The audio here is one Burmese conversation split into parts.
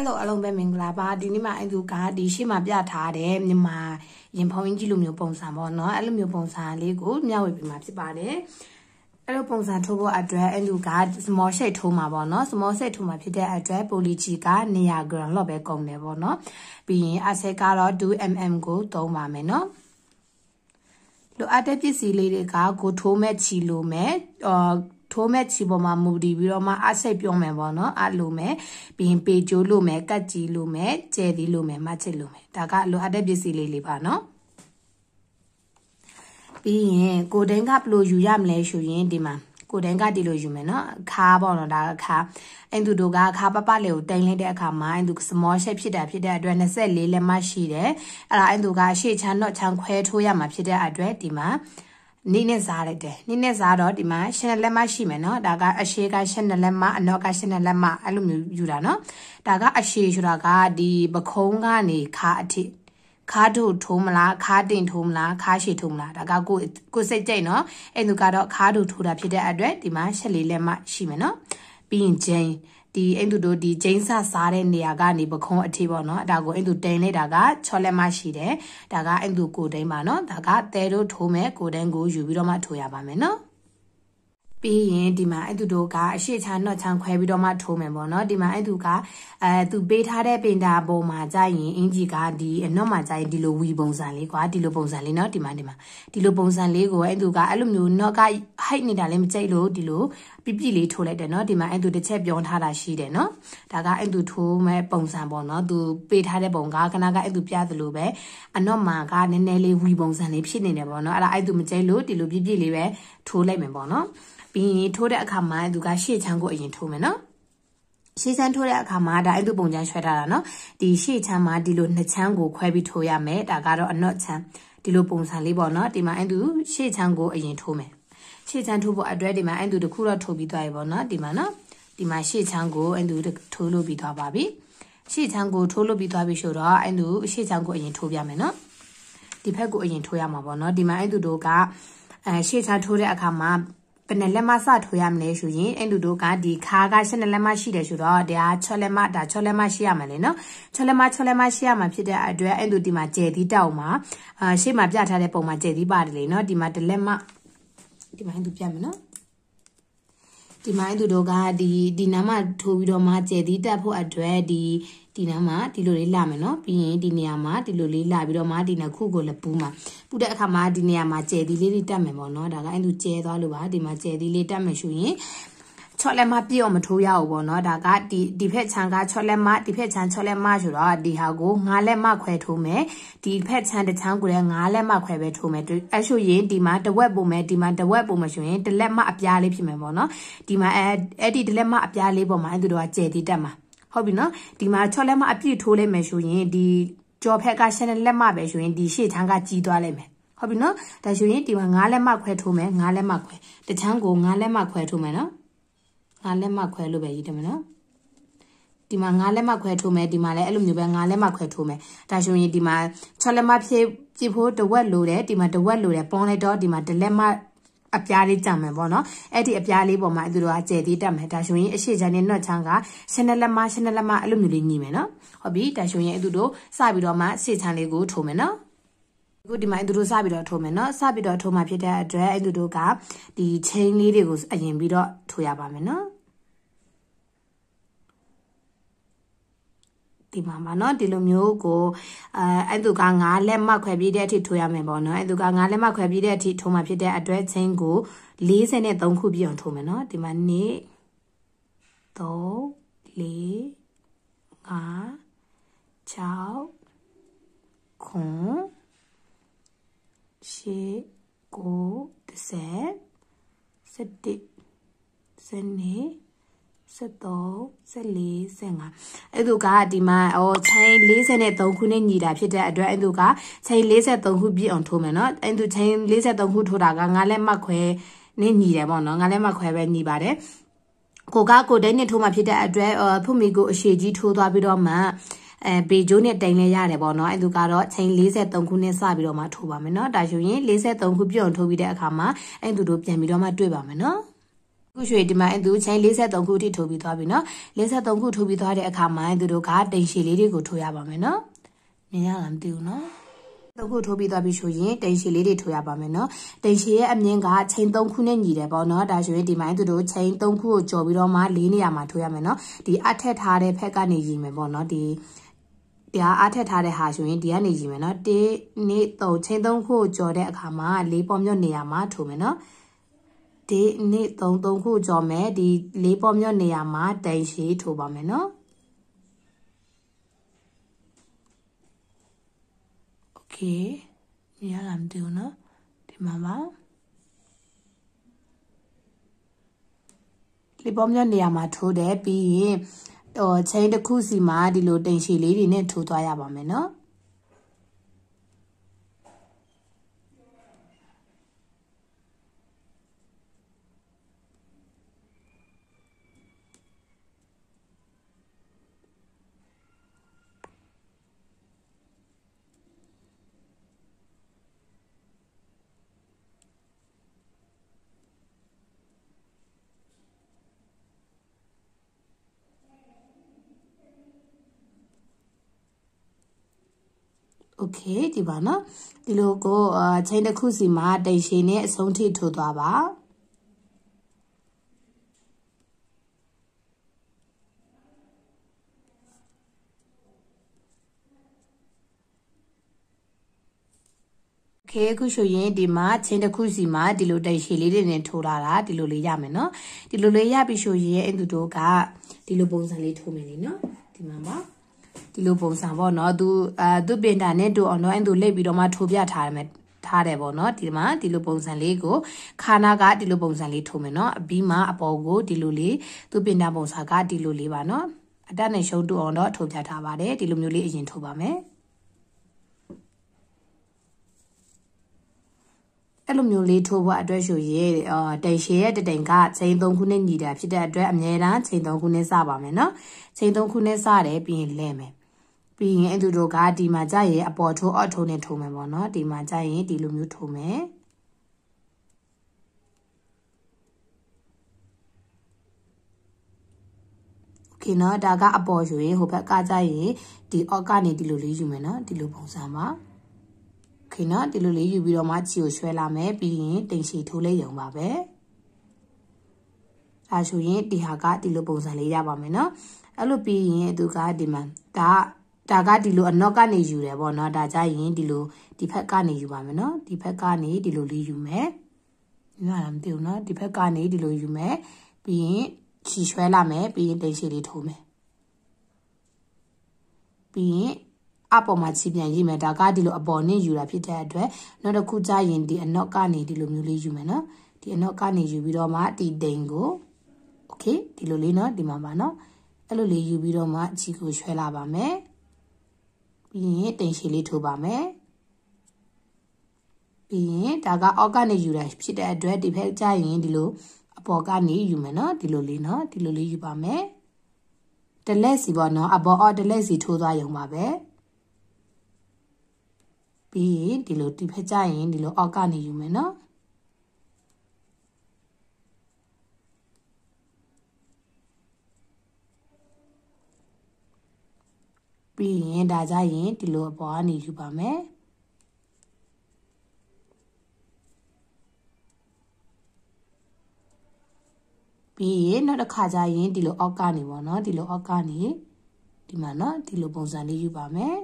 Hello အလုံးပဲမင်္ဂလာပါဒီနေ့မှအင်သူကဒီရှေ့မှာပြထားတယ်မြန်မာရင်ဖုံးကြီးလိုမျိုးပုံစံပေါ့နော်အဲ့လိုမျိုးပုံစံလေးကိုမျှဝေပေးမှာဖြစ်ပါတယ်အဲ့လိုပုံစံထိုးဖို့အတွက်အင်သူက small shape ထိုးမှာပေါ့နော် small shape ထိုးမှာဖြစ်တဲ့အတွက် polyg က100 gram လောက်ပဲကုန်တယ်ပေါ့နော်ပြီးရင်အဆက်ကတော့ 2mm ကိုသုံးပါမယ်နော်လိုအပ်တဲ့ပစ္စည်းလေးတွေကကိုထိုးမဲ့ချီလိုမဲ့အော်ထိုးမဲ့ချီပေါ်မှာမူတည်ပြီးတော့မှအစိတ်ပြုံးမယ်ပေါ့နော်အလိုမယ်ပြီးရင်ပေကျိုးလိုမယ်ကတ်ကြီးလိုမယ်ကျဲသီးလိုမယ်မချစ်လိုမယ်ဒါကလိုအပ်တဲ့ပစ္စည်းလေးလေးပါနော်ပြီးရင်ကိုတိုင်းကဘယ်လိုယူရမလဲဆိုရင်ဒီမှာကိုတိုင်းကဒီလိုယူမယ်နော်အခါပေါ့နော်ဒါအခါအင်သူတို့ကအခါပပလေးကိုတင်လိုက်တဲ့အခါမှာအင်သူ small shape ဖြစ်တာဖြစ်တဲ့အတွက်24လက်မရှိတယ်အဲ့ဒါအင်သူကရှေ့ချမ်းတော့ချမ်းခွဲထိုးရမှာဖြစ်တဲ့အတွက်ဒီမှာနီးနဲ့စားလိုက်တယ်နီးနဲ့စားတော့ဒီမှာရှင်လက်မရှိမယ်နော်ဒါကအရှေကရှင်လက်မအနောက်ကရှင်လက်မအဲ့လိုမျိုးယူတာနော်ဒါကအရှေဆိုတာကဒီပခုံးကနေခါအထိခါတို့ထုံးမလားခါတင်ထုံးမလားခါရှည်ထုံးမလားဒါကကိုကိုစိတ်ကြိတ်နော်အဲ့သူကတော့ခါတို့ထိုးတာဖြစ်တဲ့အတွက်ဒီမှာရှက်လေးလက်မရှိမယ်နော်ပြီးရင်ဂျိန်းဒီအိမ်သူတို့ဒီဂျိန်းဆစားတဲ့နေရာကနေပခုံးအထိပေါ့နော်အဲ့ဒါကိုအိမ်သူတင်လိုက်တာကချော်လက်မရှိတယ်ဒါကအိမ်သူကိုတိန်ပါနော်ဒါကတဲတို့ထိုးမယ်ကိုတိန်ကိုယူပြီးတော့မှထိုးရပါမယ်နော်ပြီးရင်ဒီမှာအဲ့သူတို့ကအရှိချာနှော့ချောင်းခွဲပြီးတော့မှထိုးမယ်ပေါ့နော်ဒီမှာအဲ့သူကအဲသူပေးထားတဲ့ပင်တာပုံမှာကြာရင်အင်ဂျီကဒီအနှော့မှာကြာရင်ဒီလိုဝီပုံစံလေးကွာဒီလိုပုံစံလေးနော်ဒီမှာဒီမှာဒီလိုပုံစံလေးကိုအဲ့သူကအဲ့လိုမျိုးနှော့ကဟိုက်နေတာလည်းမကြိုက်လို့ဒီလိုပြပြလေးထိုးလိုက်တယ်နော်ဒီမှာအဲ့သူတစ်ချက်ပြောထားတာရှိတယ်နော်ဒါကအဲ့သူထိုးမဲ့ပုံစံပေါ့နော်သူပေးထားတဲ့ပုံကခဏကအဲ့သူပြသလိုပဲအနှော့မှာကနည်းနည်းလေးဝီပုံစံလေးဖြစ်နေတယ်ပေါ့နော်အဲ့ဒါအဲ့သူမကြိုက်လို့ဒီလိုပြပြလေးပဲထိုးလိုက်မယ်ပေါ့နော်ပြီးရင်ထိုးတဲ့အခါမှာသူကရှေ့ချမ်းကိုအရင်ထိုးမယ်နော်ရှေ့ချမ်းထိုးတဲ့အခါမှာဒါအဲ့သူပုံချမ်းရွှဲထားတာနော်ဒီရှေ့ချမ်းမှာဒီလိုနှစ်ချမ်းကိုခွဲပြီးထိုးရမယ်ဒါကတော့အနော့ချမ်းဒီလိုပုံစံလေးပေါ့နော်ဒီမှာအဲ့သူရှေ့ချမ်းကိုအရင်ထိုးမယ်ရှေ့ချမ်းထိုးဖို့အတွက်ဒီမှာအဲ့သူတခုတော့ထိုးပြီးသွားပြီပေါ့နော်ဒီမှာနော်ဒီမှာရှေ့ချမ်းကိုအဲ့သူထိုးလို့ပြီးသွားပါပြီရှေ့ချမ်းကိုထိုးလို့ပြီးသွားပြီဆိုတော့အဲ့သူရှေ့ချမ်းကိုအရင်ထိုးပြမယ်နော်ဒီဘက်ကိုအရင်ထိုးရမှာပေါ့နော်ဒီမှာအဲ့သူတို့ကအဲရှေ့ချမ်းထိုးတဲ့အခါမှာဘယ်နဲ့လက်မစထိုးရမလဲဆိုရင်အဲ့လူတို့ကဒီခါက7လက်မရှိတယ်ဆိုတော့ဒါ6လက်မဒါ6လက်မရှိရမှာလေနော်6လက်မ6လက်မရှိရမှာဖြစ်တဲ့အတွက်အဲ့လူဒီမှာကျဲသီးတောက်မှာအာရှေ့မှာပြထားတဲ့ပုံမှာကျဲသီးပါတယ်လေနော်ဒီမှာတလက်မဒီမှာအဲ့လူပြမယ်နော်ဒီမိုင်းသူတို့ကဒီဒီနာမထိုးပြီးတော့မှကျဲသီးတက်ဖို့အတွက်ဒီဒီနားမှာဒီလိုလေးလာမယ်နော်ပြီးရင်ဒီနေရာမှာဒီလိုလေးလာပြီးတော့မှဒီနှစ်ခုကိုလည်းပူးမှာပူးတဲ့အခါမှာဒီနေရာမှာကျဲသီးလေးတွေတက်မယ်ပေါ့နော်ဒါကအဲ့လိုကျဲသွားလို့ပါဒီမှာကျဲသီးလေးတက်မယ်ဆိုရင်ချော့လက်မပြည့်အောင်မထိုးရဘူးပေါ့နော်ဒါကဒီဒီဖက်ချန်ကချော့လက်မဒီဖက်ချန်ချော့လက်မဆိုတော့ဒီဟာကိုငါးလက်မခွဲထိုးမယ်ဒီဖက်ချန်တစ်ချန်ကိုလည်းငါးလက်မခွဲပဲထိုးမယ်အဲ့ဆိုရင်ဒီမှာတဝက်ပုံမယ်ဒီမှာတဝက်ပုံမယ်ဆိုရင်တလက်မအပြားလေးဖြစ်မယ်ပေါ့နော်ဒီမှာအဲ့အဲ့ဒီတလက်မအပြားလေးပုံမှာအဲ့သူတို့ကကျဲတီးတက်မှာဟုတ်ပြီနော်ဒီမှာချော်လက်မအပြည့်ထိုးလိုက်မယ်ဆိုရင်ဒီကြော်ဖက်ကရှင်းတဲ့လက်မပဲဆိုရင်ဒီရှေ့ချမ်းကကြီးသွားလိုက်မယ်ဟုတ်ပြီနော်ဒါဆိုရင်ဒီမှာငါးလက်မခွဲထိုးမယ်ငါးလက်မခွဲတချမ်းကိုငါးလက်မခွဲထိုးမယ်နော်ငါးလက်မခွဲလို့ပဲရေးတယ်မနော်ဒီမှာငါးလက်မခွဲထိုးမယ်ဒီမှာလည်းအဲ့လိုမျိုးပဲငါးလက်မခွဲထိုးမယ်ဒါဆိုရင်ဒီမှာ6လက်မဖြည့်ပြဖို့တဝက်လိုတယ်ဒီမှာတဝက်လိုတယ်ပေါင်းလိုက်တော့ဒီမှာတလက်မအပြားလေးကြံမယ်ပေါ့နော်အဲ့ဒီအပြားလေးပေါ်မှာသူတို့ကကျဲသေးတတ်မယ်ဒါဆိုရင်အရှိချမ်းနဲ့နှွက်ချမ်းကရှင်းတဲ့လက်မရှင်းတဲ့လက်မအဲ့လိုမျိုးလေးညီမယ်နော်ဟုတ်ပြီဒါဆိုရင်သူတို့စပြီးတော့မှရှေ့ချမ်းလေးကိုထိုးမယ်နော်ခုဒီမှာအတူတူစပြီးတော့ထိုးမယ်เนาะစပြီးတော့ထိုးမှဖြစ်တဲ့အတွက်အတူတူကဒီ chain လေးတွေကိုအရင်ပြီးတော့ထိုးရပါမယ်เนาะဒီမှာပါเนาะဒီလိုမျိုးကိုအဲအဲ့သူကငါလက်မှတ်ခွဲပြီးတဲ့အထိထိုးရမယ်ပေါ့เนาะအဲ့သူကငါလက်မှတ်ခွဲပြီးတဲ့အထိထိုးမှာဖြစ်တဲ့အတွဲချင်းကို43ခုပြည့်အောင်ထိုးမယ်เนาะဒီမှာနေ3 4 5 6ခွန်ရှေ့ကို30 17 12 73 74 75အဲ့သူကဒီမှာဟောချိန်43ခုနဲ့ညီတာဖြစ်တဲ့အတွက်အဲ့သူကချိန်43ခုပြည့်အောင်ထိုးမယ်နော်အဲ့သူချိန်43ခုထိုးတာကငါလက်မှတ်ခွဲနဲ့ညီတယ်ပေါ့နော်ငါလက်မှတ်ခွဲပဲညီပါတယ်ကိုကကိုတိုင်းနဲ့ထိုးမှဖြစ်တဲ့အတွက်ဖုမီကိုအရှိကြီးထိုးသွားပြီးတော့မှအဲပေဂျိုးနဲ့တိုင်လဲရတယ်ပေါ့နော်အဲသူကတော့ချိန်43ခုနဲ့စပြီးတော့မှထိုးပါမယ်နော်ဒါဆိုရင်43ခုပြုံထိုးပြီးတဲ့အခါမှာအဲသူတို့ပြန်ပြီးတော့မှတွေ့ပါမယ်နော်ခုရွှေဒီမှာအသူချင်း53ခုထိထိုးပြီးသွားပြီနော်53ခုထိုးပြီးသွားတဲ့အခါမှာသူတို့ကတိန်ရှည်လေးတွေကိုထိုးရပါမယ်နော်နင်ရလားမသိဘူးနော်တော့ခုထိုးပြီးသွားပြီဆိုရင်တိန်ရှည်လေးတွေထိုးရပါမယ်နော်တိန်ရှည်ရဲ့အမြင်ကချိန်3ခုနဲ့ညီတယ်ပေါ့နော်ဒါဆိုရင်ဒီမိုင်းသူတို့ချိန်3ခုကိုကြော်ပြီးတော့မှ၄နေရာမှာထိုးရမယ်နော်ဒီအထက်ထားတဲ့ဖက်ကနေညီမယ်ပေါ့နော်ဒီတရားအထက်ထားတဲ့ဟာဆိုရင်ဒီကနေညီမယ်နော်1 2 3ချိန်3ခုကိုကြော်တဲ့အခါမှာ၄ပေါ်မြော့နေရာမှာထိုးမယ်နော်ဒီနေ့3 3ခုကြော်မယ်ဒီလေးပေါ်မြော့နေရာမှာတန်ရှည်ထိုးပါမယ်နော်โอเคနေရာကမတူနော်ဒီမှာပါလေးပေါ်မြော့နေရာမှာထိုးတယ်ပြီးရင်ဟိုချိန်တစ်ခုစီမှာဒီလိုတန်ရှည်လေးတွေနဲ့ထိုးသွားရပါမယ်နော်โอเคဒီပါနော်ဒီလိုကိုချိန်တစ်ခုစီမှာတိတ်ရှင်နဲ့အဆုံးထိထိုးသွားပါခဲခုဆိုရင်ဒီမှာချင်းတစ်ခုစီမှာဒီလိုတိတ်ရှည်လေးတွေနဲ့ထိုးလာတာဒီလိုလေးရမယ်နော်ဒီလိုလေးရပြီဆိုရင်အင်သူတို့ကဒီလိုပုံစံလေးထိုးမယ်လीနော်ဒီမှာပါဒီလိုပုံစံပေါ့နော်သူအဲသူပင်တာနဲ့တူအောင်တော့အဲ့သူလိပ်ပြီးတော့မှထိုးပြထားတယ်ထားတယ်ပေါ့နော်ဒီမှာဒီလိုပုံစံလေးကိုခါနာကဒီလိုပုံစံလေးထိုးမယ်နော်အပြီးမှအပေါ်ကိုဒီလိုလေးသူပင်တာပုံစံကဒီလိုလေးပါနော်အတက်နဲ့ရှုံးတူအောင်တော့ထိုးပြထားပါတယ်ဒီလိုမျိုးလေးအရင်ထိုးပါမယ်အဲ့လိုမျိုးလေးထိုးဖို့အတွက်ဆိုရဲအာတိန်ရှည်ရဲ့တတိန်ကချိန်3ခုနဲ့ညီတာဖြစ်တဲ့အတွက်အများအားချိန်3ခုနဲ့စပါမယ်နော်ချိန်3ခုနဲ့စတယ်ပြီးရင်လဲမယ်ပြီးရင်အတူတူကဒီမှာကြာရင်အပေါ်ထိုးအော့ထိုးနဲ့ထိုးမယ်ပေါ့နော်ဒီမှာကြာရင်ဒီလိုမျိုးထိုးမယ်ကေနော်ဒါကအပေါ်ယူရင်ဟိုဘက်ကကြာရင်ဒီအော့ကနေဒီလိုလေးယူမယ်နော်ဒီလိုပုံစံပါခေနော်ဒီလိုလေးယူပြီးတော့မှချီကိုရွှဲလာမယ်ပြီးရင်တင်ရှိထိုးလေးရုံပါပဲဒါဆိုရင်ဒီဟာကဒီလိုပုံစံလေးရပါမယ်နော်အဲ့လိုပြီးရင်သူကဒီမှာဒါကဒါကဒီလိုအနောက်ကနေယူတယ်ပေါ့နော်ဒါကြရင်ဒီလိုဒီဘက်ကနေယူပါမယ်နော်ဒီဘက်ကနေဒီလိုလေးယူမယ်ညလာမသိဘူးနော်ဒီဘက်ကနေဒီလိုယူမယ်ပြီးရင်ခြီရွှဲလာမယ်ပြီးရင်တိတ်ရှည်လေးထိုးမယ်ပြီးရင်အပေါ်မှာခြီပြန်ရေးမယ်ဒါကဒီလိုအပေါ်နဲ့ယူတာဖြစ်တဲ့အတွက်နောက်တစ်ခုကြရင်ဒီအနောက်ကနေဒီလိုမျိုးလေးယူမယ်နော်ဒီအနောက်ကနေယူပြီးတော့မှတီတိန်ကိုโอเคဒီလိုလေးနော်ဒီမှာပါနော်အဲ့လိုလေးယူပြီးတော့မှခြီကိုရွှဲလာပါမယ်ပြီးရင်တင်ရှည်လေးထိုးပါမယ်ပြီးရင်ဒါကအောက်ကနေယူတာဖြစ်တဲ့အတွက်ဒီဖက်ကြရင်ဒီလိုအပေါ်ကနေယူမယ်နော်ဒီလိုလေးနော်ဒီလိုလေးယူပါမယ်တလက်စီပေါ့နော်အပေါ်အော်တလက်စီထိုးသွားရုံပါပဲပြီးရင်ဒီလိုဒီဖက်ကြရင်ဒီလိုအောက်ကနေယူမယ်နော်ပြီးရင်ဒါကြရင်ဒီလိုအပေါ်ကနေယူပါမယ်ပြီးရင်နောက်တစ်ခါကျရင်ဒီလိုအောက်ကနေပေါ့နော်ဒီလိုအောက်ကနေဒီမှာနော်ဒီလိုပုံစံလေးယူပါမယ်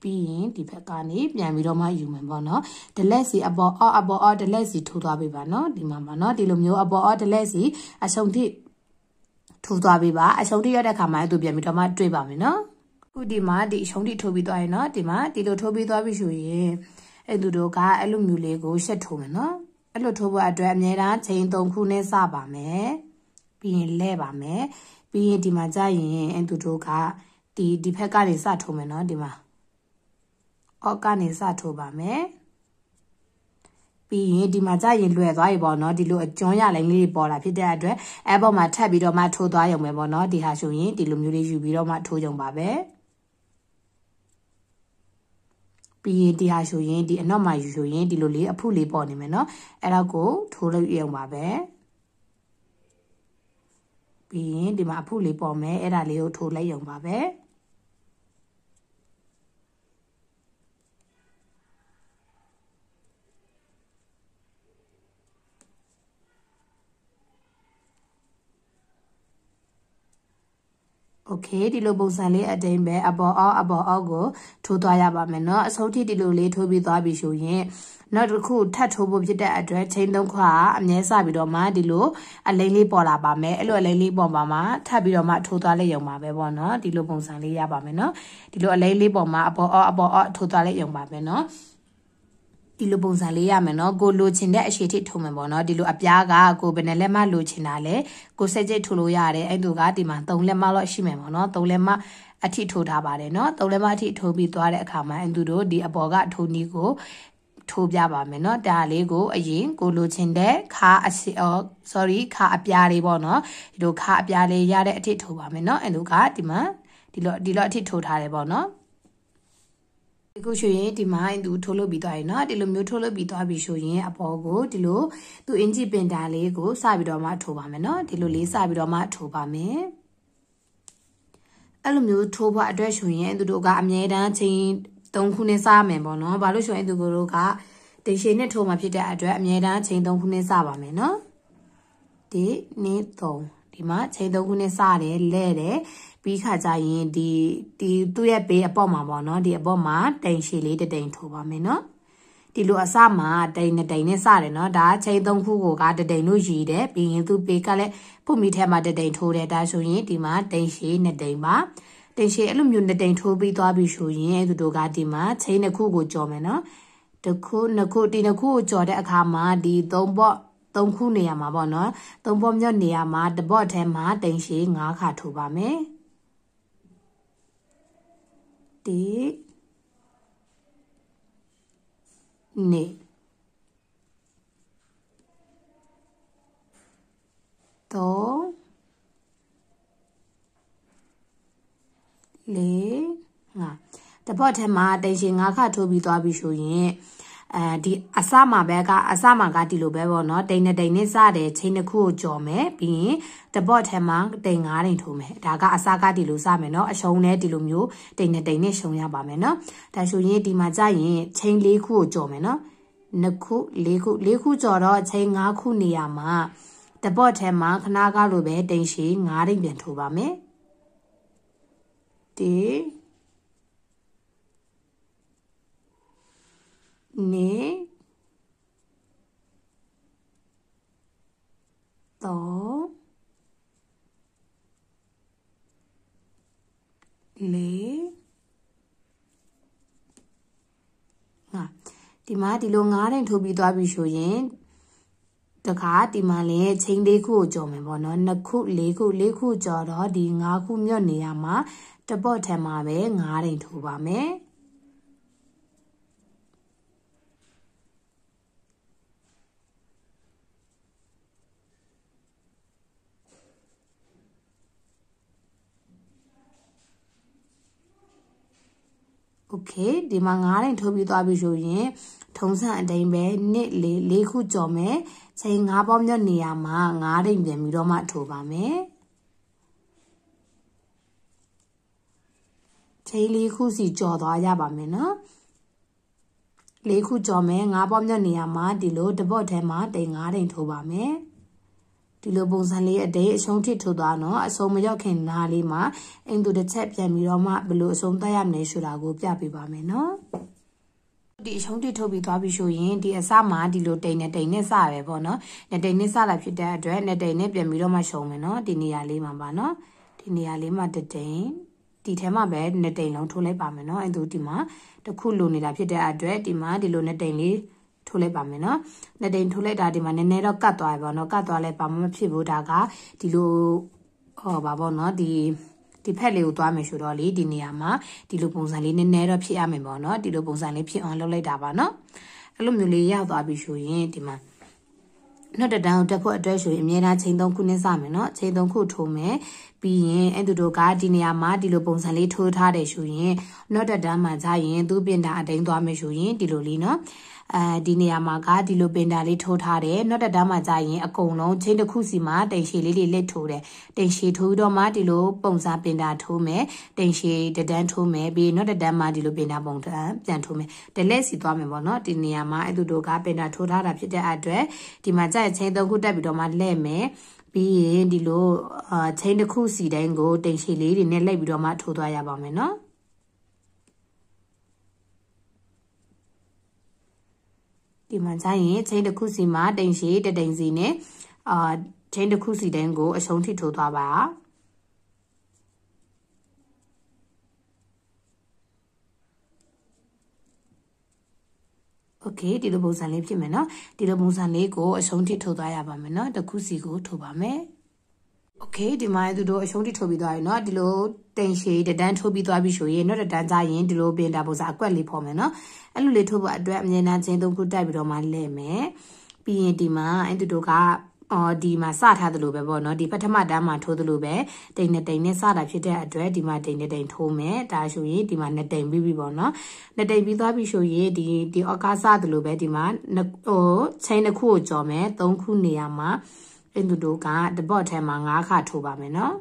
ပြီးရင်ဒီဘက်ကနေပြန်ပြီးတော့မှယူမယ်ပေါ့နော်ဒလက်စီအပေါ်အော့အပေါ်အော့ဒလက်စီထိုးသွားပေးပါနော်ဒီမှာပါနော်ဒီလိုမျိုးအပေါ်အော့ဒလက်စီအဆုံထိထိုးသွားပေးပါအရှုံးတိရက်တဲ့ခါမှာသူပြန်ပြီးတော့မှတွေးပါမယ်နော်ခုဒီမှာဒီအရှုံးတိထိုးပြီးသွားရင်နော်ဒီမှာဒီလိုထိုးပြီးသွားပြီဆိုရင်အဲ့သူတို့ကအဲ့လိုမျိုးလေးကိုရှက်ထိုးမယ်နော်အဲ့လိုထိုးဖို့အတွက်အများအားချိန်၃ခုနဲ့စပါမယ်ပြီးရင်လဲပါမယ်ပြီးရင်ဒီမှာကြာရင်အဲ့သူတို့ကဒီဒီဖက်ကနေစထိုးမယ်နော်ဒီမှာအော့ကနေစထိုးပါမယ်ပြီးရင်ဒီမှာကြာရင်လွယ်သွားပြီပေါ့နော်ဒီလိုအကျွန်းရလိုင်းလေးတွေပေါ်လာဖြစ်တဲ့အတွက်အဲပေါ်မှာထပ်ပြီးတော့မှထိုးသွားရုံပဲပေါ့နော်ဒီဟာဆိုရင်ဒီလိုမျိုးလေးယူပြီးတော့မှထိုးကြုံပါပဲပြီးရင်ဒီဟာဆိုရင်ဒီအနောက်မှာယူဆိုရင်ဒီလိုလေးအဖုလေးပေါ်နေမယ်နော်အဲ့တော့ကိုထိုးလိုက်ရုံပါပဲပြီးရင်ဒီမှာအဖုလေးပေါ်မယ်အဲ့ဒါလေးကိုထိုးလိုက်ရုံပါပဲ။โอเคဒီလိုပုံစံလေးအတိုင်းပဲအပေါ်အောက်အပေါ်အောက်ကိုထိုးသွားရပါမယ်เนาะအဆုံးထိဒီလိုလေးထိုးပြီးသွားပြီဆိုရင်နောက်တစ်ခုထပ်ထိုးဖို့ဖြစ်တဲ့အတွက်ချိန်သုံးခွာအမြဲစပြီးတော့မှဒီလိုအလိမ့်လေးပေါ်လာပါမယ်အဲ့လိုအလိမ့်လေးပေါ်ပါမှာထပ်ပြီးတော့မှထိုးသွားလိုက်ရုံပါပဲပေါ့နော်ဒီလိုပုံစံလေးရပါမယ်နော်ဒီလိုအလိမ့်လေးပေါ်မှာအပေါ်အောက်အပေါ်အောက်ထိုးသွားလိုက်ရုံပါပဲနော်ဒီလိုပုံစံလေးရမယ်နော်ကိုလိုချင်တဲ့အရှိထိထုံမယ်ပေါ့နော်ဒီလိုအပြားကကိုဘယ်နဲ့လက်မလိုချင်တာလဲကိုစက်ကြိတ်ထိုးလို့ရတယ်အဲ့သူကဒီမှာ၃လက်မလောက်ရှိမယ်ပေါ့နော်၃လက်မအထိထိုးထားပါတယ်နော်၃လက်မအထိထိုးပြီးသွားတဲ့အခါမှာအဲ့သူတို့ဒီအပေါ်ကထိုးနီးကိုထိုးပြပါမယ်เนาะဒါလေးကို အရင် ကိုလိုချင်တဲ့ခါအစီအော် sorry ခါအပြားလေးပေါ့เนาะဒီလိုခါအပြားလေးရတဲ့အထိထိုးပါမယ်เนาะအဲ့လိုကဒီမှာဒီလိုဒီလိုအထိထိုးထားတယ်ပေါ့เนาะအခုဆိုရင်ဒီမိုင်းသူထိုးလုပ်ပြီးသွားရင်เนาะဒီလိုမျိုးထိုးလုပ်ပြီးသွားပြီဆိုရင်အပေါ်ကိုဒီလိုသူအင်ဂျီပင်တာလေးကိုစပြီးတော့မှထိုးပါမယ်เนาะဒီလိုလေးစပြီးတော့မှထိုးပါမယ်အဲ့လိုမျိုးထိုးဖို့အတွက်ဆိုရင်သူတို့ကအမြဲတမ်းချိန်3ခုနဲ့စရမယ်ပေါ့เนาะဘာလို့ဆိုရင်သူတို့ကဒေရှေနဲ့ထိုးမှဖြစ်တဲ့အတွက်အမြဲတမ်းချိန်3ခုနဲ့စပါမယ်เนาะဒီနေ့3ဒီမှာချိန်3ခုနဲ့စရတယ်လဲတယ်ပြီးခါကြရင်ဒီဒီသူ့ရဲ့ဘေးအပေါ်မှာပေါ့နော်ဒီအပေါ်မှာတိမ်ရှည်လေးတတိမ်ထိုးပါမယ်နော်ဒီလိုအစမှာတိမ်နဲ့တိမ်နဲ့စတယ်နော်ဒါချိန်သုံးခုကိုကတတိမ်လို့ရည်တယ်ပြီးရင်သူ့ဘေးကလည်းပုံမီထဲမှာတတိမ်ထိုးတယ်ဒါဆိုရင်ဒီမှာတိမ်ရှည်နဲ့တိမ်ပါတင်ရှိအဲ့လိုမျိုးနှစ်တိမ်ထိုးပြီးသွားပြီဆိုရင်သူတို့ကဒီမှာချိန်တစ်ခုကိုကြော်မယ်နော်တစ်ခုနှစ်ခုဒီနှစ်ခုကိုကြော်တဲ့အခါမှာဒီသုံးပေါ့သုံးခုနေရာမှာပေါ့နော်သုံးပေါ့မြော့နေရာမှာတပေါ့ထဲမှာတင်ရှိ၅ခါထိုးပါမယ်တိနေတော့လေငါတပတ်ထဲမှာတင်ရှင်၅ခါထိုးပြီးသွားပြီဆိုရင်အဲဒီအစမှာဘက်ကအစမှာကဒီလိုပဲပေါ့နော်တိန်နဲ့တိန်နဲ့စတယ်ချိန်တစ်ခုကိုကြော်မယ်ပြီးရင်တပော့ထဲမှာတိန်၅တိန်ထိုးမယ်ဒါကအစကဒီလိုစမယ်နော်အရှုံးနဲ့ဒီလိုမျိုးတိန်နဲ့တိန်နဲ့ရှုံရပါမယ်နော်ဒါဆိုရင်ဒီမှာကြာရင်ချိန်၄ခုကိုကြော်မယ်နော်နှစ်ခု၄ခု၄ခုကြော်တော့ချိန်၅ခုနေရာမှာတပော့ထဲမှာခဏကလိုပဲတိန်ရှိ၅တိန်ပြန်ထိုးပါမယ်တေနေတော့လေငါဒီမှာဒီလိုငါးတိုင်ထိုးပြီးသွားပြီဆိုရင်တခါဒီမှာလည်းချင်းလေးခုကိုကြော်မယ်ပေါ့နော်နှစ်ခုလေးခုလေးခုကြော်တော့ဒီငါးခုမြော့နေရမှာတပော့ထဲမှာပဲငါးတိုင်ထိုးပါမယ်โอเคဒီမှာ9တိုင်ထိုးပြီးသွားပြီဆိုရင်ထုံးစံအတိုင်းပဲနှစ်လေးလေးခုကြော်မယ်ချိန်9ပေါင်းမြောက်နေရာမှာ9တိုင်ပြန်ပြီးတော့မှထိုးပါမယ်ချိန်လေးခုစီကြော်သွားရပါမယ်နော်လေးခုကြော်မယ်9ပေါင်းမြောက်နေရာမှာဒီလိုတပော့ထဲမှာတိုင်9တိုင်ထိုးပါမယ်ဒီလိုပုံစံလေးအတိတ်အဆုံးထိထုတ်သွားတော့အဆုံးမရောက်ခင်နားလေးမှာအိမ်သူတစ်ချက်ပြန်ပြီးတော့မှဘယ်လိုအဆုံးသတ်ရမလဲဆိုတာကိုပြပေးပါမယ်နော်ဒီအရှုံးတိထုတ်ပြီးသွားပြီဆိုရင်ဒီအစမှာဒီလိုတိမ်နဲ့တိမ်နဲ့စပဲပေါ့နော်။နဲ့တိမ်နဲ့စလာဖြစ်တဲ့အတွက်နဲ့တိမ်နဲ့ပြန်ပြီးတော့မှရှုံမယ်နော်။ဒီနေရာလေးမှာပါနော်။ဒီနေရာလေးမှာတတိမ်ဒီထဲမှာပဲနဲ့တိမ်လုံးထိုးလိုက်ပါမယ်နော်။အဲဒါဒီမှာတစ်ခုလိုနေတာဖြစ်တဲ့အတွက်ဒီမှာဒီလိုနဲ့တိမ်လေးထိုးလိုက်ပါမယ်နော်နှစ်တိမ်ထိုးလိုက်တာဒီမှာနည်းနည်းတော့ကတ်သွားပြီပေါ့နော်ကတ်သွားလဲဘာမှမဖြစ်ဘူးဒါကဒီလိုဟောပါပေါ့နော်ဒီဒီဖက်လေးကိုသွားမယ်ဆိုတော့လေဒီနေရာမှာဒီလိုပုံစံလေးနည်းနည်းတော့ဖြစ်ရမယ်ပေါ့နော်ဒီလိုပုံစံလေးဖြစ်အောင်လုပ်လိုက်တာပါနော်အဲ့လိုမျိုးလေးရောက်သွားပြီဆိုရင်ဒီမှာနောက်တတန်းကိုတက်ဖို့အတွက်ဆိုရင်အများအားချိန်၃ခုနဲ့စမယ်နော်ချိန်၃ခုထိုးမယ်ပြီးရင်အဲ့သူတို့ကဒီနေရာမှာဒီလိုပုံစံလေးထိုးထားတယ်ဆိုရင်နောက်တတန်းမှာကြာရင်သူ့ပြင်တာအတိုင်းသွားမယ်ဆိုရင်ဒီလိုလေးနော်အဲဒီနေရာမှာကဒီလိုပင်တာလေးထိုးထားတယ်နှုတ်တက်တားမှာကြာရင်အကုန်လုံးချင်းတစ်ခုစီမှာတိမ်ရှည်လေးတွေလက်ထိုးတယ်တိမ်ရှည်ထိုးပြီးတော့မှဒီလိုပုံစံပင်တာထိုးမယ်တိမ်ရှည်တဒန်းထိုးမယ်ပြီးနှုတ်တက်တားမှာဒီလိုပင်တာပုံစံပြန်ထိုးမယ်တလက်စီသွားမယ်ပေါ့နော်ဒီနေရာမှာအဲ့သူတို့ကပင်တာထိုးထားတာဖြစ်တဲ့အတွက်ဒီမှာကြာချင်းသုံးခုတက်ပြီးတော့မှလဲ့မယ်ပြီးရင်ဒီလိုအချင်းတစ်ခုစီတိုင်းကိုတင်ရှိလေးတွေနဲ့လိုက်ပြီးတော့မှထိုးသွားရပါမယ်နော်။ဒီမှကြရင်ချိန်တစ်ခုစီမှာတိမ်ရှိတတိမ်စီနဲ့အာချိန်တစ်ခုစီတန်းကိုအရှုံးထိထိုးသွားပါโอเคဒီလိုပုံစံလေးဖြစ်မယ်เนาะဒီလိုပုံစံလေးကိုအရှုံးထိထုတ်သွားရပါမယ်เนาะတစ်ခုစီကိုထုတ်ပါမယ်โอเคဒီမှာသူတို့အရှုံးတိထိုးပြီးသွားပြီเนาะဒီလိုတင်ရှည်တန်းထိုးပြီးသွားပြီဆိုရင်တော့တန်းကြရင်ဒီလိုပင်တာပုံစံအကွက်လေးဖော်မယ်เนาะအဲ့လိုလေးထိုးဖို့အတွက်အမြဲတမ်းချင်းသုံးခုတိုက်ပြီးတော့မှလဲမယ်ပြီးရင်ဒီမှာအဲ့သူတို့ကအော်ဒီမှာစထားသလိုပဲပေါ့နော်ဒီပထမတန်းမှာထိုးသလိုပဲတိမ်နဲ့တိမ်နဲ့စတာဖြစ်တဲ့အတွက်ဒီမှာတိမ်နဲ့တိမ်ထိုးမယ်ဒါဆိုရင်ဒီမှာနှစ်တိမ်ပြီးပြီပေါ့နော်နှစ်တိမ်ပြီးသွားပြီဆိုရင်ဒီဒီအော်ကာစသလိုပဲဒီမှာဟိုချိန်တစ်ခုကိုကြော်မယ်သုံးခုနေရာမှာအင်ဒူဒိုကတပော့ထဲမှာ9ခါထိုးပါမယ်နော်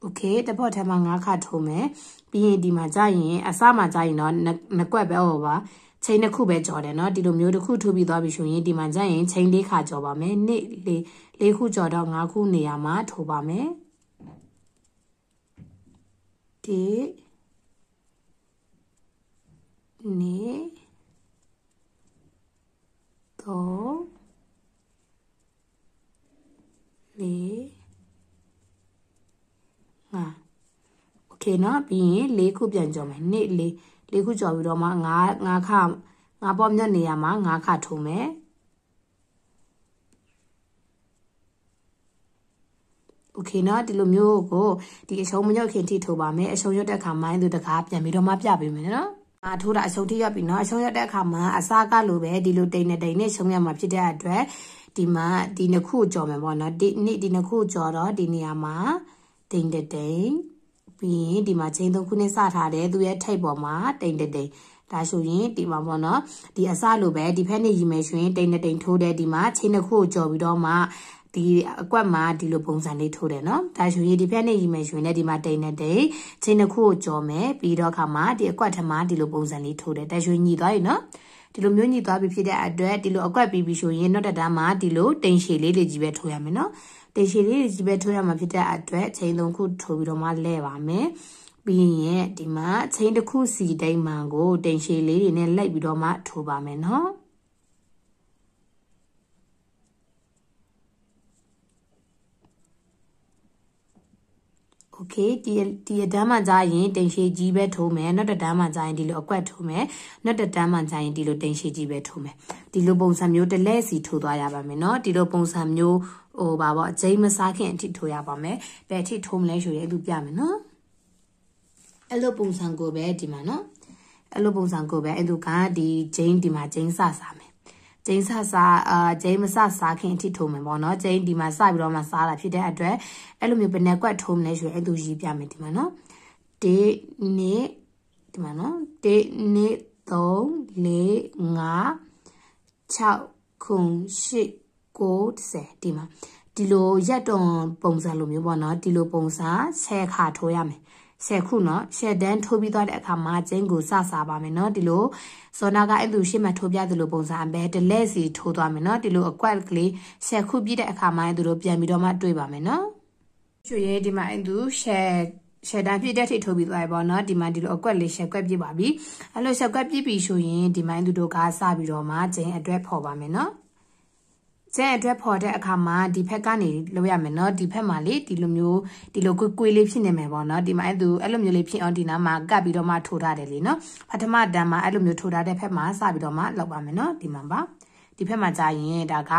โอเคတပော့ထဲမှာ9ခါထိုးမယ်ပြီးရင်ဒီမှာကြာရင် အစမှာကြာရင်တော့နှက်ွက်ပဲဟောပါချိန်တစ်ခုပဲကြော်တယ်နော်ဒီလိုမျိုးတစ်ခုထိုးပြီးသွားပြီဆိုရင်ဒီမှာကြရင်ချိန်လေးခါကြော်ပါမယ်နေ့လေးလေးခုကြော်တော့၅ခုနေရာမှာထိုးပါမယ်ဒီနေ့တော့လေးငါโอเคเนาะပြီးရင်၄ခုပြန်ကြော်မယ်နေ့လေးလေးခုကျော်ပြီးတော့မှငါးငါးခငါပေါ့မြတ်နေရာမှာငါးခထိုးမယ်โอเคเนาะဒီလိုမျိုးကိုဒီအချုံမညော့ခင်ထိထိုးပါမယ်အချုံရွတ်တဲ့အခါမိုင်းသူတကားပြန်ပြီးတော့မှပြပေးမယ်နော်အာထိုးတာအချုံထိရောက်ပြီเนาะအချုံရွတ်တဲ့အခါမှာအစာကလိုပဲဒီလိုတိမ်နေတိမ်နဲ့ချုံရမှာဖြစ်တဲ့အတွက်ဒီမှာဒီနှစ်ခုကြော်မယ်ပေါ့เนาะဒီနှစ်ဒီနှစ်ခုကြော်တော့ဒီနေရာမှာတိမ်တိမ်ပြီးရင်ဒီမှာချိန်သုံးခုနဲ့စထားတဲ့သူရဲ့ထိပ်ပေါ်မှာတိမ်တိမ်တိမ်ဒါဆိုရင်ဒီမှာပေါ့နော်ဒီအစလိုပဲဒီဖက်နဲ့ရီမယ်ရှင်တိမ်တိမ်ထိုးတဲ့ဒီမှာချိန်တစ်ခုကိုကြော်ပြီးတော့မှဒီအကွက်မှာဒီလိုပုံစံလေးထိုးတယ်နော်ဒါဆိုရင်ဒီဖက်နဲ့ရီမယ်ရှင်နဲ့ဒီမှာတိမ်နဲ့တိမ်ချိန်တစ်ခုကိုကြော်မယ်ပြီးတော့ခါမှာဒီအကွက်ထမှာဒီလိုပုံစံလေးထိုးတယ်ဒါဆိုရင်ညီသွားပြီနော်ဒီလိုမျိုးညီသွားပြီဖြစ်တဲ့အတွက်ဒီလိုအကွက်ပြီးပြီဆိုရင်နောက်တစ်တားမှာဒီလိုတိမ်ရှည်လေးလေးကြီးပဲထိုးရမယ်နော်တေရှည်လေးကြီးပဲထိုးရမှာဖြစ်တဲ့အတွက်ချိန်သုံးခုထိုးပြီးတော့မှလဲပါမယ်ပြီးရင်ဒီမှာချိန်တစ်ခုစီတိုင်းမှန်ကိုတင်ရှည်လေးတွေနဲ့လိုက်ပြီးတော့မှထိုးပါမယ်နော်โอเคဒီဒီတန်းမှကြာရင်တင်ရှည်ကြီးပဲထိုးမယ်နောက်တစ်တန်းမှကြာရင်ဒီလိုအကွက်ထိုးမယ်နောက်တစ်တန်းမှကြာရင်ဒီလိုတင်ရှည်ကြီးပဲထိုးမယ်ဒီလိုပုံစံမျိုးတစ်လဲစီထိုးသွားရပါမယ်เนาะဒီလိုပုံစံမျိုးဟိုပါပေါ့ဂျိမ်းမစားခင်အထိထိုးရပါမယ်ဘယ်အထိထိုးမလဲဆိုရဲသူပြမယ်နော်အဲ့လိုပုံစံကိုပဲဒီမှာနော်အဲ့လိုပုံစံကိုပဲအဲ့သူကဒီဂျိမ်းဒီမှာဂျိမ်းစစားမယ်ဂျိမ်းဆဆာအာဂျိမ်းမဆဆာခင်အထိထိုးမယ်ပေါ့နော်ဂျိမ်းဒီမှာစပြီးတော့မှစားတာဖြစ်တဲ့အတွက်အဲ့လိုမျိုးဘယ်နဲ့ကွက်ထိုးမလဲဆိုရင်အဲ့သူရေးပြမယ်ဒီမှာနော်ဒေနေဒီမှာနော်ဒေနေ3 4 5 6 7 90ဒီမှာဒီလိုရက်တွန်ပုံစံလိုမျိုးပေါ့နော်ဒီလိုပုံစံ10ခါထိုးရမယ်10ခုနော်10တန်းထိုးပြီးသွားတဲ့အခါမှာကျင်းကိုစစာပါမယ်နော်ဒီလိုဇောနာကအဲ့လိုရှေ့မှာထိုးပြသလိုပုံစံပဲတလက်စီထိုးသွားမယ်နော်ဒီလိုအကွက်ကလေး10ခုပြည့်တဲ့အခါမှာသူတို့ပြန်ပြီးတော့မှတွေးပါမယ်နော်ချွေရဲ့ဒီမှာအဲ့သူ10ရှယ်တန်ပြည့်တဲ့ထိထုတ်ပြီးသွားပြီပေါ့နော်ဒီမှဒီလိုအကွက်လေးရှယ်ကွက်ပြည့်ပါပြီအဲ့လိုရှယ်ကွက်ပြည့်ပြီဆိုရင်ဒီမှသူတို့ကစပြီးတော့မှဂျင်းအတွက်ဖော်ပါမယ်နော်ကျန်အတွက်ပေါ်တဲ့အခါမှာဒီဘက်ကနေလောက်ရမယ်เนาะဒီဘက်မှာလေဒီလိုမျိုးဒီလိုကွေကွေလေးဖြစ်နေမယ်ပေါ့เนาะဒီမှာအဲ့သူအဲ့လိုမျိုးလေးဖြစ်အောင်ဒီနားမှာကပ်ပြီးတော့မှထိုးထားတယ်လေเนาะပထမတန်းမှာအဲ့လိုမျိုးထိုးထားတဲ့ဘက်မှာစပြီးတော့မှလောက်ပါမယ်เนาะဒီမှာပါဒီဘက်မှာကြာရင်ဒါက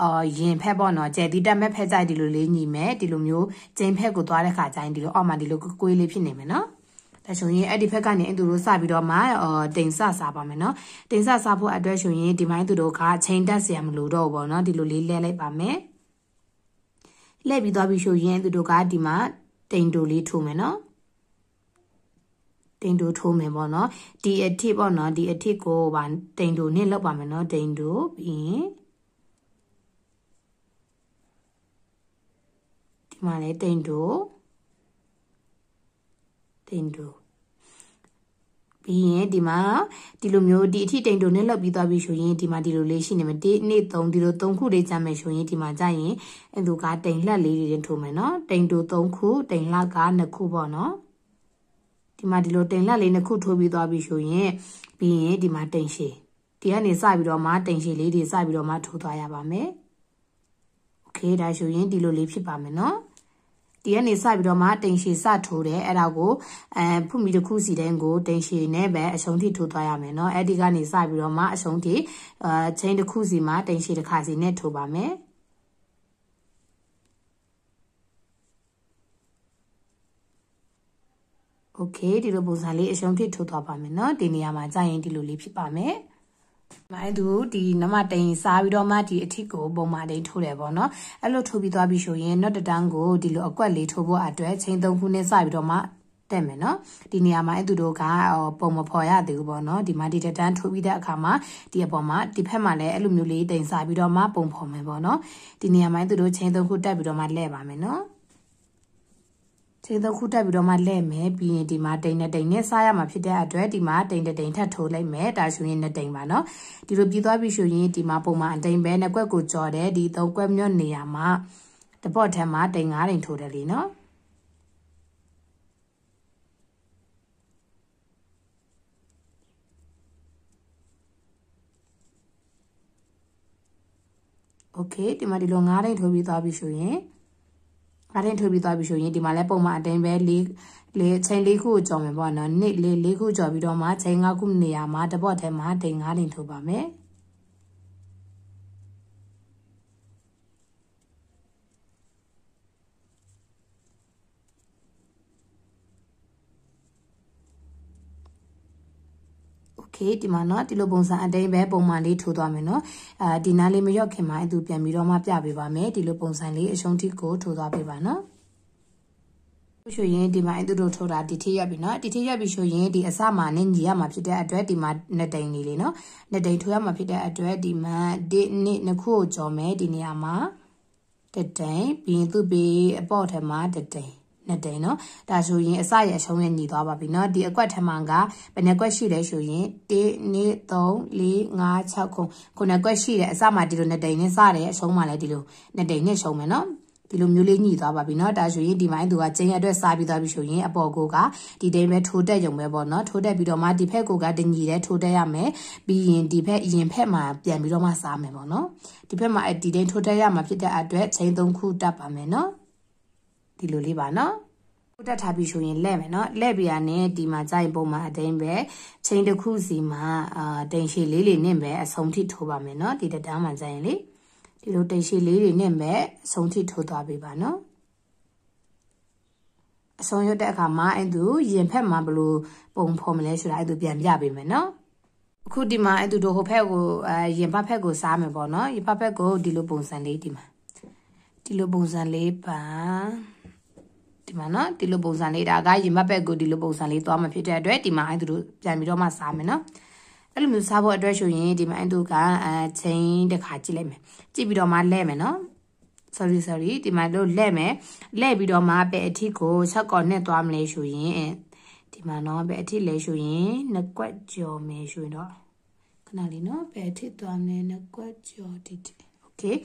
အော်ယင်ဖက်ပေါ့နော်ကျဲဒီတက်မဲ့ဖက်ကြိုက်ဒီလိုလေးညီမယ်ဒီလိုမျိုးကျင်းဖက်ကိုသွားတဲ့ခါကျရင်ဒီလိုအော်မှာဒီလိုကွေးလေးဖြစ်နေမယ်နော်တချို့ရင်အဲ့ဒီဘက်ကနေသူတို့စပြီးတော့မှတင်ဆစားပါမယ်နော်တင်ဆစားဖို့အတွက်ဆိုရင်ဒီမိုင်းသူတို့ကချိန်တက်เสียမလို့တော့ဘောနော်ဒီလိုလေးလဲလိုက်ပါမယ်လဲပြီးသွားပြီးဆိုရင်သူတို့ကဒီမှာတိန်တိုလေးထိုးမယ်နော်တိန်တိုထိုးမယ်ပေါ့နော်ဒီအထစ်ပေါ့နော်ဒီအထစ်ကိုဗာတိန်တိုနဲ့လောက်ပါမယ်နော်တိန်တိုပြီးရင်ဒီမှာလည်းတိန်တိုတင်တူပြီးရင်ဒီမှာဒီလိုမျိုးဒီအထိတိမ်တုံနဲ့လောက်ပြီးသွားပြီဆိုရင်ဒီမှာဒီလိုလေးရှိနေမယ်ဒီနေ့3ဒီလို3ခုလေးကြမယ်ဆိုရင်ဒီမှာကြရင်အင်သူကတိမ်လှက်လေးတွေထိုးမယ်နော်တိမ်တုံ3ခုတိမ်လှက်က2ခုပေါ့နော်ဒီမှာဒီလိုတိမ်လှက်လေး2ခုထိုးပြီးသွားပြီဆိုရင်ပြီးရင်ဒီမှာတိမ်ရှည်ဒီကနေစပြီးတော့မှတိမ်ရှည်လေးတွေစပြီးတော့မှထိုးသွားရပါမယ်โอเคဒါဆိုရင်ဒီလိုလေးဖြစ်ပါမယ်နော်ဒီကနေစပြီးတော့မှတင်ရှည်စထိုးတယ်အဲ့ဒါကိုအဲဖူမီတစ်ခုစီတိုင်းကိုတင်ရှည်နဲ့ပဲအရှုံးထိထိုးသွားရမယ်เนาะအဲ့ဒီကနေစပြီးတော့မှအရှုံးထိအဲချင်းတစ်ခုစီမှာတင်ရှည်တစ်ခါစီနဲ့ထိုးပါမယ်โอเคဒီလိုပုံစံလေးအရှုံးထိထိုးသွားပါမယ်เนาะဒီနေရာမှာကြာရင်ဒီလိုလေးဖြစ်ပါမယ်မိုင်းသူဒီနမတိန်စားပြီးတော့မှဒီအထစ်ကိုပုံမှန်တိန်ထိုးတယ်ပေါ့နော်အဲ့လိုထိုးပြီးသွားပြီဆိုရင်နော်တတန်းကိုဒီလိုအကွက်လေးထိုးဖို့အတွက်ချိန်သုံးခုနဲ့စပြီးတော့မှတက်မယ်နော်ဒီနေရာမှာအဲ့သူတို့ကပုံမဖော်ရသေးဘူးပေါ့နော်ဒီမှာဒီတတန်းထိုးပြီးတဲ့အခါမှာဒီအပေါ်မှာဒီဖက်မှာလည်းအဲ့လိုမျိုးလေးတိန်စားပြီးတော့မှပုံဖော်မယ်ပေါ့နော်ဒီနေရာမှာသူတို့ချိန်သုံးခုတက်ပြီးတော့မှလဲပါမယ်နော်ခြေသုံးခုတက်ပြီးတော့မှလဲ့မယ်ပြီးရင်ဒီမှာတိန်နဲ့တိန်နဲ့စားရမှာဖြစ်တဲ့အတွက်ဒီမှာတိန်နဲ့တိန်ထပ်ထိုးလိုက်မယ်တာရှူရင်နဲ့တိန်ပါနော်ဒီလိုပြီးသွားပြီဆိုရင်ဒီမှာပုံမှန်အတိန်ပဲနဲ့ကွက်ကိုကြော်တယ်ဒီသုံးကွက်မြော့နေရာမှာတပော့ထက်မှာတိန်၅တိန်ထိုးတယ်လीနော်โอเคဒီမှာဒီလို၅တိန်ထိုးပြီးသွားပြီဆိုရင်ငါတင်ထိုးပြီးသွားပြီဆိုရင်ဒီမှာလည်းပုံမှန်အတိုင်းပဲလေးလေချိန်လေးခုကိုကြော်မယ်ပေါ့နော်နေ့လေးလေးခုကြော်ပြီးတော့မှချိန်၅ခုနေရာမှာတပေါ့ထဲမှာဒိန်၅ဒိန်ထိုးပါမယ်။ okay ဒီမှာเนาะဒီလိုပုံစံအတိုင်းပဲပုံမှန်လေးထိုးသွားမယ်เนาะအဲဒီနားလေးမရော့ခင်မှာအတူပြန်ပြီးတော့မှပြပေးပါမယ်ဒီလိုပုံစံလေးအရှုံးထိကိုထိုးသွားပေးပါเนาะရှိုရင်ဒီမှာအတူတူထုတ်တာဒီထိရက်ပြီနော်ဒီထိရက်ပြီရှိုရင်ဒီအစမှာနဲ့ညီရမှာဖြစ်တဲ့အတွက်ဒီမှာနှစ်တိန်နေလေနော်နှစ်တိန်ထိုးရမှာဖြစ်တဲ့အတွက်ဒီမှာဒီနှစ်နှစ်ခုကိုကြော်မယ်ဒီနေရာမှာ တတိန်ပြီးရင်သူ့ပြီးအပေါ့ထဲမှာတတိန်နှစ်တိန်နော်ဒါဆိုရင်အစရအရှုံးနဲ့ညီသွားပါပြီနော်ဒီအကွက်ထမန်ကဘယ်နှကွက်ရှိလဲဆိုရင်1 2 3 4 5 6ခုခုနှစ်ကွက်ရှိတယ်အစမှာဒီလိုနှစ်တိန်နဲ့စတယ်အရှုံးမှာလည်းဒီလိုနှစ်တိန်နဲ့ရှုံးမယ်နော်ဒီလိုမျိုးလေးညှိသွားပါပြီเนาะဒါဆိုရင်ဒီမိုင်းသူကကျင်းအတွက်စားပြီးသွားပြီဆိုရင်အပေါ်ကိုကဒီတိမ်ပဲထိုးတက်ရုံပဲပေါ့เนาะထိုးတက်ပြီးတော့မှဒီဖက်ကိုကတညီတဲ့ထိုးတက်ရမယ်ပြီးရင်ဒီဖက်အရင်ဖက်မှာပြန်ပြီးတော့မှစားမယ်ပေါ့เนาะဒီဖက်မှာဒီတိမ်ထိုးတက်ရမှာဖြစ်တဲ့အတွက်ချိန်၃ခုတက်ပါမယ်เนาะဒီလိုလေးပါနော်တက်ထားပြီးဆိုရင်လဲ့မယ်နော်လဲ့ပြရနဲ့ဒီမှာကြိုင်ပုံမှာအတိုင်းပဲချိန်တစ်ခုစီမှာအာတိမ်ရှိလေးလေးနဲ့ပဲအဆုံးထိထိုးပါမယ်နော်ဒီတက်တန်းမှာကြိုင်လေဒီလိုတိမ်ရှိလေးတွေနဲ့ပဲအဆုံးထိထိုးသွားပေးပါနော်အဆုံးရွတ်တဲ့အခါမှာအဲ့သူရင်ဖက်မှာဘလို့ပုံဖော်မလဲဆိုတာအဲ့သူပြန်ပြပေးမယ်နော်အခုဒီမှာအဲ့သူတို့ဟိုဖက်ကိုအဲရင်ဖက်ဖက်ကိုစားမယ်ပေါ့နော်ရင်ဖက်ဖက်ကိုဒီလိုပုံစံလေးဒီမှာဒီလိုပုံစံလေးပါဒီမှာနော်ဒီလိုပုံစံလေးဒါကရင်မက်ဘက်ကိုဒီလိုပုံစံလေးသွားမှဖြစ်တဲ့အတွက်ဒီမှာအဲ့သူတို့ပြန်ပြီးတော့မှစားမယ်နော်အဲ့လိုမျိုးစားဖို့အတွက်ဆိုရင်ဒီမှာအဲ့သူကအဲချိန်တစ်ခါကြည့်လိုက်မယ်ကြည့်ပြီးတော့မှလဲမယ်နော် sorry sorry ဒီမှာတို့လဲမယ်လဲပြီးတော့မှပဲအထစ်ကို6កော်နဲ့သွားမလဲဆိုရင်ဒီမှာနော်ပဲအထစ်လဲဆိုရင်နှစ်ကွက်ကျော်မယ်ဆိုရင်တော့ခဏလေးနော်ပဲအထစ်သွားမလဲနှစ်ကွက်ကျော်တိတိ okay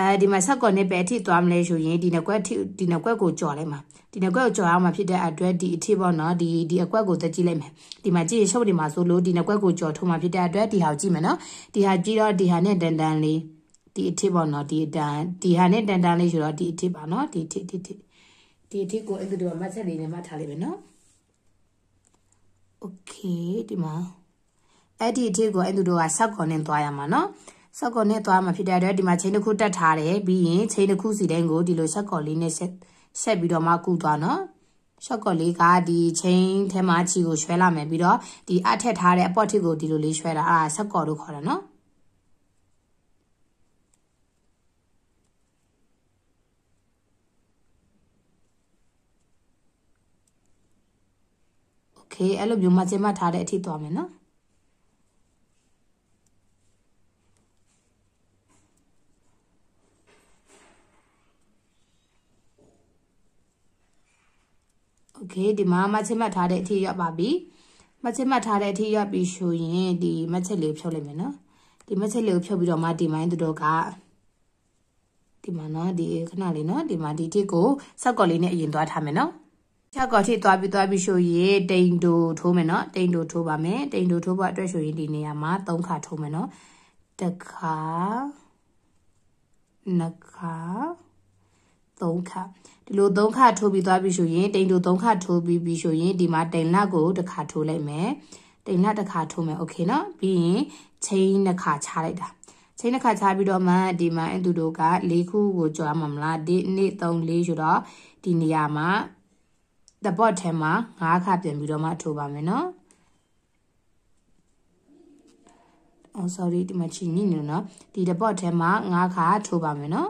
အဲဒီမှာဆက်ကွန်နဲ့ပဲထိသွားမလဲဆိုရင်ဒီနှစ်ကွက်ထိဒီနှစ်ကွက်ကိုကြော်လိုက်မှာဒီနှစ်ကွက်ကိုကြော်အောင်မှာဖြစ်တဲ့အတွက်ဒီအထိပေါ့နော်ဒီဒီအကွက်ကိုတက်ကြည့်လိုက်မယ်ဒီမှာကြည့်ရရှုပ်ဒီမှာဆိုလို့ဒီနှစ်ကွက်ကိုကြော်ထုံမှာဖြစ်တဲ့အတွက်ဒီဟာကိုကြည့်မယ်နော်ဒီဟာကြည့်တော့ဒီဟာနဲ့တန်တန်လေးဒီအထိပေါ့နော်ဒီအတန်ဒီဟာနဲ့တန်တန်လေးဆိုတော့ဒီအထိပါနော်ဒီအထိဒီအထိဒီအထိကိုအဲ့ဒီတော့မှတ်ချက်လေးနဲ့မှတ်ထားလိုက်မယ်နော်โอเคဒီမှာအဲ့ဒီအထိကိုအဲ့ဒီတော့ကဆက်ကွန်နဲ့သွားရမှာနော်ဆက်ကောနဲ့သွားမှာဖြစ်တဲ့အတွက်ဒီမှာချိန်တစ်ခုတက်ထားတယ်ပြီးရင်ချိန်တစ်ခုစီတိုင်းကိုဒီလိုဆက်ကောလေးနဲ့ဆက်ဆက်ပြီးတော့မှကုသွားနော်ရှော့ကော့လေးကဒီချင်းထဲမှာချီကိုရွှဲလာမယ်ပြီးတော့ဒီအထက်ထားတဲ့အပေါ့ထစ်ကိုဒီလိုလေးရွှဲတာအာဆက်ကော့လို့ခေါ်တာနော်โอเคအဲ့လိုမျိုးမချင်မထားတဲ့အထိသွားမယ်နော် okay ဒီမှာမချက်မှတ်ထားတဲ့အထိရောက်ပါပြီမချက်မှတ်ထားတဲ့အထိရောက်ပြီဆိုရင်ဒီမချက်လေးဖြုတ်လိုက်မယ်နော်ဒီမချက်လေးကိုဖြုတ်ပြီးတော့မှဒီမိုင်းတို့ကဒီမှာနော်ဒီခဏလေးနော်ဒီမှာဒီတစ်ကိုဆောက်ကော်လေးနဲ့အရင်သွားထားမယ်နော်ချက်ကော်ထိသွားပြီးသွားပြီးဆိုရင်တိန်တို့ထိုးမယ်နော်တိန်တို့ထိုးပါမယ်တိန်တို့ထိုးဖို့အတွက်ဆိုရင်ဒီနေရာမှာ၃ခါထိုးမယ်နော်တခါနှစ်ခါ၃ခါဒီလို၃ခါထိုးပြီးသွားပြီဆိုရင်တိမ်တို့၃ခါထိုးပြီးပြီဆိုရင်ဒီမှာတိမ်လက်ကိုတစ်ခါထိုးလိုက်မယ်တိမ်လက်တစ်ခါထိုးမယ်โอเคเนาะပြီးရင်ချိန်နှစ်ခါချလိုက်တာချိန်တစ်ခါချပြီးတော့မှဒီမှာအန်သူတို့က၄ခုကိုကြွားမှာမလားဒီနေ့၃၄ဆိုတော့ဒီနေရာမှာ the bot ထဲမှာ၅ခါပြန်ပြီးတော့မှထိုးပါမယ်เนาะ oh sorry ဒီမှာချီညိနေနော်ဒီ the bot ထဲမှာ၅ခါထိုးပါမယ်เนาะ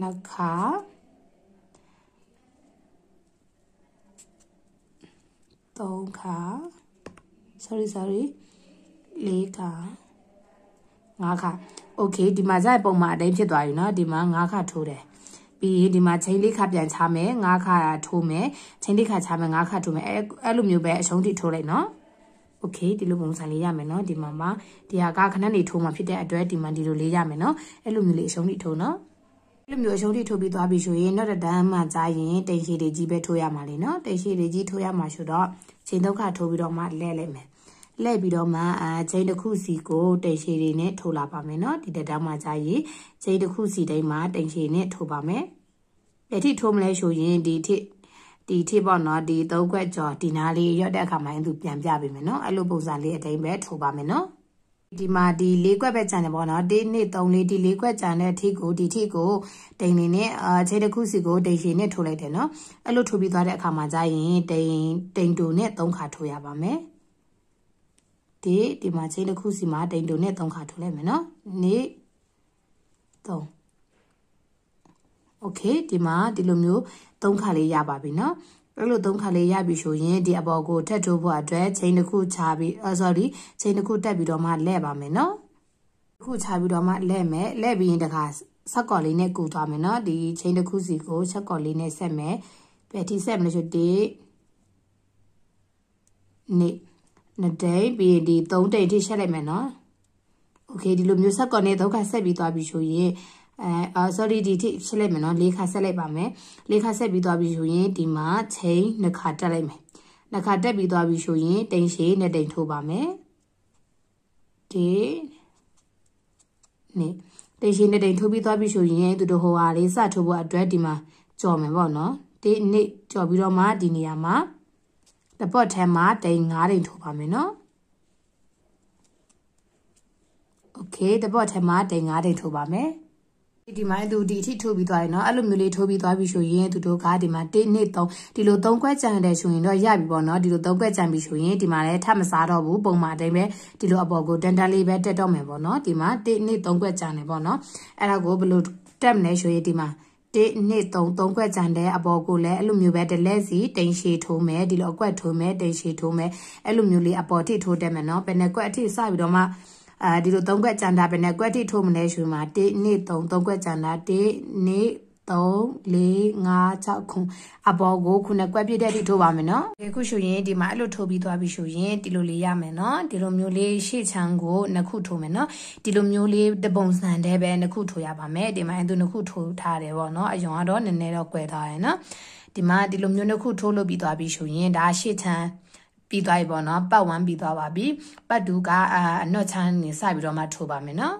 နှစ်ခါသုံးခါ sorry sorry လေးခါငါးခါ okay ဒီမှာဇာတ်ပုံမှာအတိုင်းဖြစ်သွားပြီเนาะဒီမှာငါးခါထိုးတယ်ပြီးရင်ဒီမှာချိန်လေးခါပြန်ချမယ်ငါးခါထိုးမယ်ချိန်လေးခါချမယ်ငါးခါထိုးမယ်အဲအဲ့လိုမျိုးပဲအဆုံးထိထိုးလိုက်เนาะ okay ဒီလိုပုံစံလေးရမယ်เนาะဒီမှာမှာဒီဟာကခဏနေထိုးမှာဖြစ်တဲ့အတွက်ဒီမှာဒီလိုလေးရမယ်เนาะအဲ့လိုမျိုးလေးအဆုံးထိထိုးเนาะလိုမျိုးရုပ်တိထိုးပြီးသွားပြီဆိုရင်တော့တန်းမှကြားရင်တိန်ရှိတွေကြီးပဲထိုးရမှာလေနော်တိန်ရှိတွေကြီးထိုးရမှာဆိုတော့ချိန်ဒုက္ခထိုးပြီးတော့မှလဲလိုက်မယ်လဲပြီးတော့မှအချိန်တစ်ခုစီကိုတိန်ရှိတွေနဲ့ထိုးလာပါမယ်နော်ဒီတန်းမှကြားရင်ချိန်တစ်ခုစီတိုင်းမှာတိန်ရှိနဲ့ထိုးပါမယ်ပြတိထိုးမလဲဆိုရင်ဒီထိဒီထိပေါ့နော်ဒီသုံးခွက်ကြော်ဒီနားလေးရော့တဲ့အခါမှာသူပြန်ပြပေးမယ်နော်အဲ့လိုပုံစံလေးအတိုင်းပဲထိုးပါမယ်နော်ဒီမှာဒီလေးကွက်ပဲကြံတယ်ပေါ့နော်1 2 3 4ဒီလေးကွက်ကြံတဲ့အထိကိုဒီထိကိုဒိန်နေနဲ့အာခြေတစ်ခုစီကိုဒိန်ရှင်နဲ့ထိုးလိုက်တယ်နော်အဲ့လိုထိုးပြီးသွားတဲ့အခါမှာကြာရင်ဒိန်ဒိန်တူနဲ့3ခါထိုးရပါမယ်ဒီဒီမှာခြေတစ်ခုစီမှာဒိန်တူနဲ့3ခါထိုးလိုက်မယ်နော်နေ3โอเคဒီမှာဒီလိုမျိုး3ခါလေးရပါပြီเนาะအဲ့လိုသုံးခါလေးရပြီဆိုရင်ဒီအပေါ်ကိုထက်ထိုးဖို့အတွက်ချိန်တစ်ခုချပြီးအော် sorry ချိန်တစ်ခုတက်ပြီးတော့မှလဲ့ပါမယ်နော်ခုချပြီးတော့မှလဲ့မယ်လဲ့ပြီးရင်တခါဆက်ကော်လေးနဲ့ကူသွားမယ်နော်ဒီချိန်တစ်ခုစီကိုဆက်ကော်လေးနဲ့ဆက်မယ်ဘယ်ထိဆက်မလဲဆိုဒီနေ့နှစ်ဒိတ်ပြီးဒီ၃ဒိတ်ထိရှက်လိုက်မယ်နော်โอเคဒီလိုမျိုးဆက်ကော်နဲ့ဒုက္ခဆက်ပြီးသွားပြီဆိုရင်အဲအာ sorry ဒီထိဖြစ်လိုက်မယ်နော်လေးခါဆက်လိုက်ပါမယ်လေးခါဆက်ပြီးသွားပြီဆိုရင်ဒီမှာချိန်နှစ်ခါတက်လိုက်မယ်နှစ်ခါတက်ပြီးသွားပြီဆိုရင်တိမ်ရှည်နဲ့တိမ်ထိုးပါမယ်ဒီနေတိမ်ရှည်နဲ့တိမ်ထိုးပြီးသွားပြီဆိုရင်သူတို့ဟိုဟာလေးစထိုးဖို့အတွက်ဒီမှာကြော်မယ်ပေါ့နော်ဒီနေ့ကြော်ပြီးတော့မှဒီနေရာမှာတပတ်ထဲမှာတိမ်၅တိမ်ထိုးပါမယ်နော်โอเคတပတ်ထဲမှာတိမ်၅တိမ်ထိုးပါမယ်ဒီမှာသူဒီအထိထိုးပြီးသွားရင်เนาะအဲ့လိုမျိုးလေးထိုးပြီးသွားပြီဆိုရင်သူတို့ကဒီမှာ1နှစ်3ဒီလို3ခွက်ကြံတယ်ဆိုရင်တော့ရပြီပေါ့เนาะဒီလို3ခွက်ကြံပြီဆိုရင်ဒီမှာလည်းထပ်မစားတော့ဘူးပုံမှန်တိုင်းပဲဒီလိုအပေါ်ကိုတန်တန်လေးပဲတက်တော့မယ်ပေါ့เนาะဒီမှာ1နှစ်3ခွက်ကြံတယ်ပေါ့เนาะအဲ့ဒါကိုဘယ်လိုတက်မလဲဆိုရင်ဒီမှာတစ်နှစ်သုံးသုံးခွက်ကြံတဲ့အပေါ်ကိုလည်းအဲ့လိုမျိုးပဲတလက်စီတိန်ရှည်ထိုးမယ်ဒီလိုအကွက်ထိုးမယ်တိန်ရှည်ထိုးမယ်အဲ့လိုမျိုးလေးအပေါ်ထိထိုးတက်မယ်เนาะဘယ်နှကွက်အထိစပြီးတော့မှအဲဒီလို3ကွက်ကြံတာပဲနဲ့ကွက်တိထိုးမလဲရှင်မှာ1နေ့3 3ကွက်ကြံတာ1နေ့3 4 5 6ခုအပေါ်ကိုခုနဲ့ကွက်ပြည့်တဲ့တိထိုးပါမယ်နော်ဒီခုရှုရင်ဒီမှာအဲ့လိုထိုးပြီးသွားပြီရှုရင်ဒီလိုလေးရမယ်နော်ဒီလိုမျိုးလေးရှေ့ချမ်းကိုနှစ်ခုထိုးမယ်နော်ဒီလိုမျိုးလေးတပုံစံတည်းပဲနှစ်ခုထိုးရပါမယ်ဒီမှာအဲ့သူနှစ်ခုထိုးထားတယ်ပေါ့နော်အယုံကတော့နည်းနည်းတော့꿰ထားရယ်နော်ဒီမှာဒီလိုမျိုးနှစ်ခုထိုးလုပ်ပြီးသွားပြီရှုရင်ဒါရှေ့ချမ်းပြီးသွားပြီပေါ့နော်ပတ်1ပြီးသွားပါပြီပတ်2ကအနော့ချမ်းနေစပြီးတော့မှထိုးပါမယ်နော်